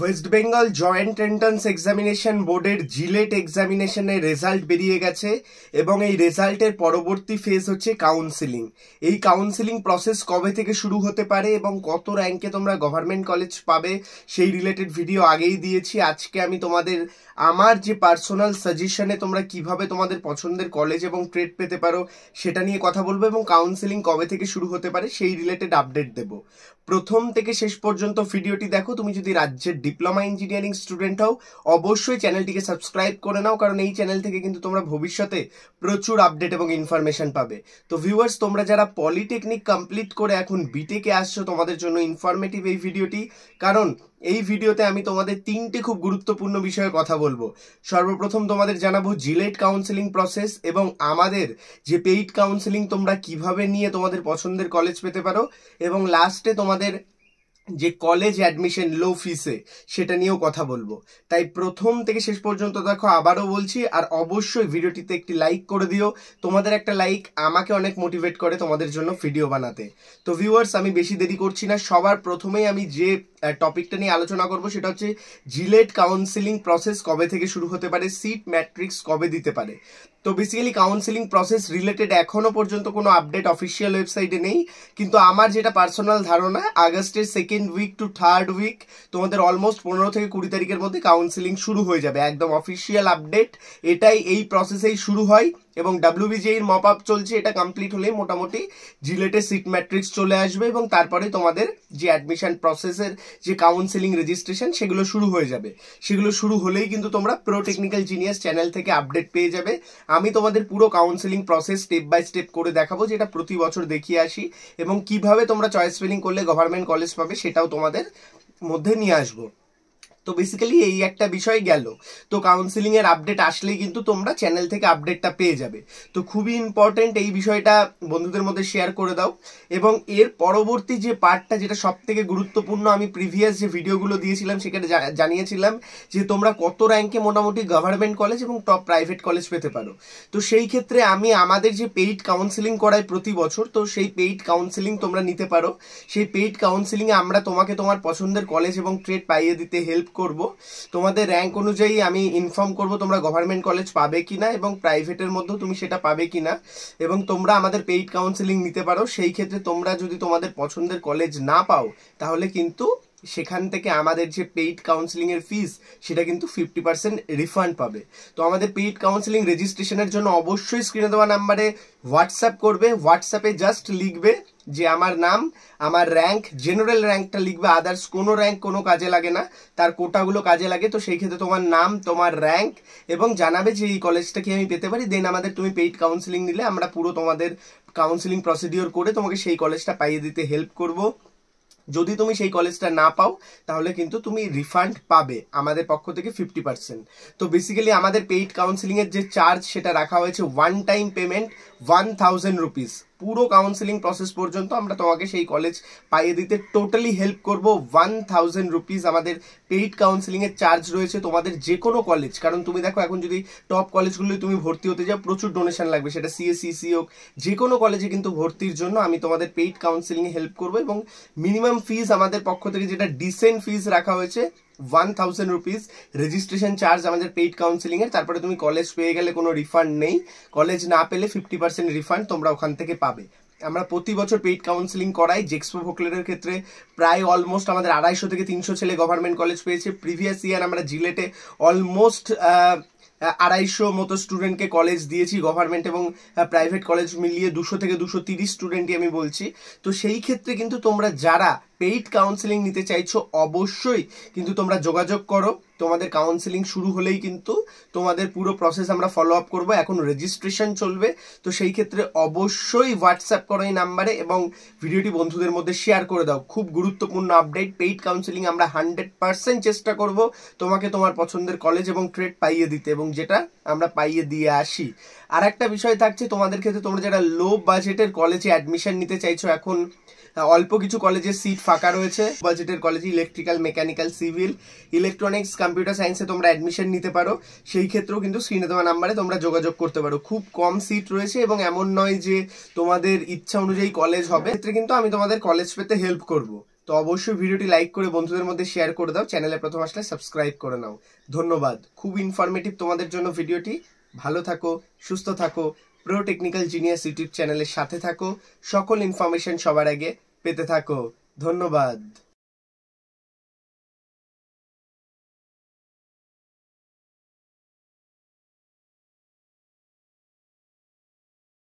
West Bengal joint entrance examination বোর্ডের JELET এক্সামিনেশনের result বেরিয়ে গেছে এবং এই রেজাল্টের পরবর্তী ফেজ হচ্ছে কাউন্সিলিং এই কাউন্সিলিং প্রসেস কবে থেকে শুরু হতে পারে এবং কত র্যাঙ্কে তোমরা গভর্নমেন্ট কলেজ পাবে সেই রিলেটেড ভিডিও আগেই দিয়েছি আজকে আমি তোমাদের আমার যে পার্সোনাল সাজেশনে তোমরা কিভাবে তোমাদের পছন্দের কলেজ এবং ট্রেড পেতে পারো সেটা নিয়ে কথা বলবো এবং কাউন্সিলিং কবে থেকে শুরু হতে পারে সেই রিলেটেড আপডেট দেবো প্রথম থেকে শেষ পর্যন্ত ভিডিওটি দেখো তুমি যদি রাজ্যের ডিপ্লোমা ইঞ্জিনিয়ারিং স্টুডেন্ট হও অবশ্যই চ্যানেলটিকে সাবস্ক্রাইব করে নাও কারণ এই চ্যানেল থেকে কিন্তু তোমরা ভবিষ্যতে প্রচুর আপডেট এবং ইনফরমেশন পাবে তো ভিউয়ার্স তোমরা যারা পলিটেকনিক কমপ্লিট করে এখন বিটেকে আসছো তোমাদের জন্য ইনফরমেটিভ এই ভিডিওটি কারণ এই ভিডিওতে আমি তোমাদের তিনটি খুব গুরুত্বপূর্ণ বিষয়ে কথা বলবো সর্বপ্রথম তোমাদের জানাবো জিলেট কাউন্সেলিং প্রসেস এবং আমাদের যে পেইড কাউন্সেলিং তোমরা কিভাবে নিয়ে তোমাদের পছন্দের কলেজ পেতে পারো এবং লাস্টে তোমাদের যে কলেজ অ্যাডমিশন লো ফিসে সেটা নিয়েও কথা বলবো তাই প্রথম থেকে শেষ পর্যন্ত দেখো আবারও বলছি আর অবশ্যই ভিডিওটিতে একটি লাইক করে দিও তোমাদের একটা লাইক আমাকে অনেক মোটিভেট করে তোমাদের জন্য ভিডিও বানাতে তো ভিউয়ার্স আমি বেশি দেরি করছি না সবার প্রথমেই আমি যে টপিকটা নিয়ে আলোচনা করব সেটা হচ্ছে জিলেট কাউন্সিলিং প্রসেস কবে থেকে শুরু হতে পারে সিট ম্যাট্রিক্স কবে দিতে পারে তো বেসিক্যালি কাউন্সিলিং প্রসেস রিলেটেড এখনও পর্যন্ত কোনো আপডেট অফিসিয়াল ওয়েবসাইটে নেই কিন্তু আমার যেটা পার্সোনাল ধারণা আগস্টের second week to third week তোমাদের অলমোস্ট পনেরো থেকে কুড়ি তারিখের মধ্যে কাউন্সিলিং শুরু হয়ে যাবে একদম অফিসিয়াল আপডেট এটাই এই প্রসেসেই শুরু হয় এবং ডাব্লিউবিজিআইয়ের মপ আপ চলছে এটা কমপ্লিট হলেই মোটামুটি জিলেটের সিট ম্যাট্রিক্স চলে আসবে এবং তারপরে তোমাদের যে অ্যাডমিশন প্রসেসের যে কাউন্সিলিং রেজিস্ট্রেশন সেগুলো শুরু হয়ে যাবে সেগুলো শুরু হলেই কিন্তু তোমরা প্রো টেকনিক্যাল জিনিয়াস চ্যানেল থেকে আপডেট পেয়ে যাবে আমি তোমাদের পুরো counselling process step by step করে দেখাবো যেটা প্রতি বছর দেখিয়ে আসি এবং কিভাবে তোমরা চয়েস ফিলিং করলে গভর্নমেন্ট কলেজ পাবে সেটাও তোমাদের মধ্যে নিয়ে আসবো তো বেসিক্যালি এই একটা বিষয় গেল তো এর আপডেট আসলেই কিন্তু তোমরা চ্যানেল থেকে আপডেটটা পেয়ে যাবে তো খুবই ইম্পর্টেন্ট এই বিষয়টা বন্ধুদের মধ্যে শেয়ার করে দাও এবং এর পরবর্তী যে পার্টটা যেটা সব থেকে গুরুত্বপূর্ণ আমি প্রিভিয়াস যে ভিডিওগুলো দিয়েছিলাম সেখানে জানিয়েছিলাম যে তোমরা কত র্যাঙ্কে মোটামুটি গভর্নমেন্ট কলেজ এবং টপ প্রাইভেট কলেজ পেতে পারো তো সেই ক্ষেত্রে আমি আমাদের যে পেইড কাউন্সিলিং করাই প্রতি বছর তো সেই পেইড কাউন্সিলিং তোমরা নিতে পারো সেই পেইড কাউন্সিলিংয়ে আমরা তোমাকে তোমার পছন্দের কলেজ এবং ট্রেড পাইয়ে দিতে হেল্প করব তোমাদের র্যাঙ্ক অনুযায়ী আমি ইনফর্ম করব তোমরা গভর্নমেন্ট কলেজ পাবে কি না এবং প্রাইভেটের মধ্যেও তুমি সেটা পাবে কি না এবং তোমরা আমাদের পেইড কাউন্সেলিং নিতে পারো সেই ক্ষেত্রে তোমরা যদি তোমাদের পছন্দের কলেজ না পাও তাহলে কিন্তু সেখান থেকে আমাদের যে পেইড কাউন্সিলিংয়ের ফিস সেটা কিন্তু ফিফটি পার্সেন্ট রিফান্ড পাবে তো আমাদের পেইড কাউন্সিলিং রেজিস্ট্রেশনের জন্য অবশ্যই স্ক্রিনে দেওয়া নাম্বারে হোয়াটসঅ্যাপ করবে হোয়াটসঅ্যাপে জাস্ট লিখবে যে আমার নাম আমার র্যাঙ্ক জেনারেল র্যাঙ্কটা লিখবে আদার্স কোনো র্যাঙ্ক কোনো কাজে লাগে না তার কোটাগুলো কাজে লাগে তো সেই ক্ষেত্রে তোমার নাম তোমার র্যাঙ্ক এবং জানাবে যে এই কলেজটা কি আমি পেতে পারি দেন আমাদের তুমি পেইড কাউন্সিলিং নিলে আমরা পুরো তোমাদের কাউন্সিলিং প্রসিডিওর করে তোমাকে সেই কলেজটা পাইয়ে দিতে হেল্প করবো যদি তুমি সেই কলেজটা না পাও তাহলে কিন্তু তুমি রিফান্ড পাবে আমাদের পক্ষ থেকে ফিফটি পার্সেন্ট তো বেসিক্যালি আমাদের পেইড কাউন্সিলিংয়ের যে চার্জ সেটা রাখা হয়েছে one time payment one thousand rupees পুরো কাউন্সেলিং প্রসেস পর্যন্ত আমরা তোমাকে সেই কলেজ পাইয়ে দিতে টোটালি হেল্প করব ওয়ান থাউজেন্ড রুপিস আমাদের পেইড কাউন্সেলিংয়ের চার্জ রয়েছে তোমাদের যে কোনো কলেজ কারণ তুমি দেখো এখন যদি টপ কলেজগুলোই তুমি ভর্তি হতে যাও প্রচুর ডোনেশন লাগবে সেটা সি e, e হোক যে কোনো কলেজে কিন্তু ভর্তির জন্য আমি তোমাদের পেইড কাউন্সেলিংয়ে হেল্প করবো এবং মিনিমাম ফিজ আমাদের পক্ষ থেকে যেটা ডিসেন্ট ফিজ রাখা হয়েছে one thousand rupees registration charge আমাদের পেইড কাউন্সিলিংয়ের তারপরে তুমি কলেজ পেয়ে গেলে কোনো রিফান্ড নেই কলেজ না পেলে ফিফটি পার্সেন্ট রিফান্ড তোমরা ওখান থেকে পাবে আমরা প্রতি বছর পেইড কাউন্সিলিং করাই জেক্সপো ভোকলেটের ক্ষেত্রে প্রায় অলমোস্ট আমাদের আড়াইশো থেকে তিনশো ছেলে গভর্নমেন্ট কলেজ পেয়েছে প্রিভিয়াস ইয়ার আমরা জিলেটে অলমোস্ট আড়াইশো মতো স্টুডেন্টকে কলেজ দিয়েছি গভর্নমেন্ট এবং প্রাইভেট কলেজ মিলিয়ে দুশো থেকে দুশো তিরিশ স্টুডেন্টই আমি বলছি তো সেই ক্ষেত্রে কিন্তু তোমরা যারা পেইড কাউন্সেলিং নিতে চাইছো অবশ্যই কিন্তু তোমরা যোগাযোগ করো তোমাদের কাউন্সিলিং শুরু হলেই কিন্তু তোমাদের পুরো প্রসেস আমরা ফলো আপ করবো এখন রেজিস্ট্রেশন চলবে তো সেই ক্ষেত্রে অবশ্যই হোয়াটসঅ্যাপ করো এই নাম্বারে এবং ভিডিওটি বন্ধুদের মধ্যে শেয়ার করে দাও খুব গুরুত্বপূর্ণ আপডেট পেইড কাউন্সিলিং আমরা হান্ড্রেড পার্সেন্ট চেষ্টা করব তোমাকে তোমার পছন্দের কলেজ এবং ট্রেড পাইয়ে দিতে এবং যেটা আমরা পাইয়ে দিয়ে আসি আর একটা বিষয় থাকছে তোমাদের ক্ষেত্রে তোমরা যারা লো বাজেটের কলেজে অ্যাডমিশন নিতে চাইছো এখন হ্যাঁ, অল্প কিছু কলেজের সিট ফাঁকা রয়েছে বাজেটের কলেজে electrical mechanical civil electronics computer সায়েন্সে তোমরা অ্যাডমিশন নিতে পারো সেই ক্ষেত্রেও কিন্তু স্ক্রিনে দেওয়া নাম্বারে তোমরা যোগাযোগ করতে পারো খুব কম সিট রয়েছে এবং এমন নয় যে তোমাদের ইচ্ছা অনুযায়ী কলেজ হবে ক্ষেত্রে কিন্তু আমি তোমাদের কলেজ পেতে হেল্প করব তো অবশ্যই ভিডিওটি লাইক করে বন্ধুদের মধ্যে শেয়ার করে দাও চ্যানেলে প্রথম আসলে সাবস্ক্রাইব করে নাও ধন্যবাদ খুব ইনফরমেটিভ তোমাদের জন্য ভিডিওটি ভালো থাকো সুস্থ থাকো প্রো টেকনিক্যাল জিনিয়াস ইউটিউব চ্যানেলের সাথে থাকো সকল ইনফরমেশন সবার আগে পেতে থাকো ধন্যবাদ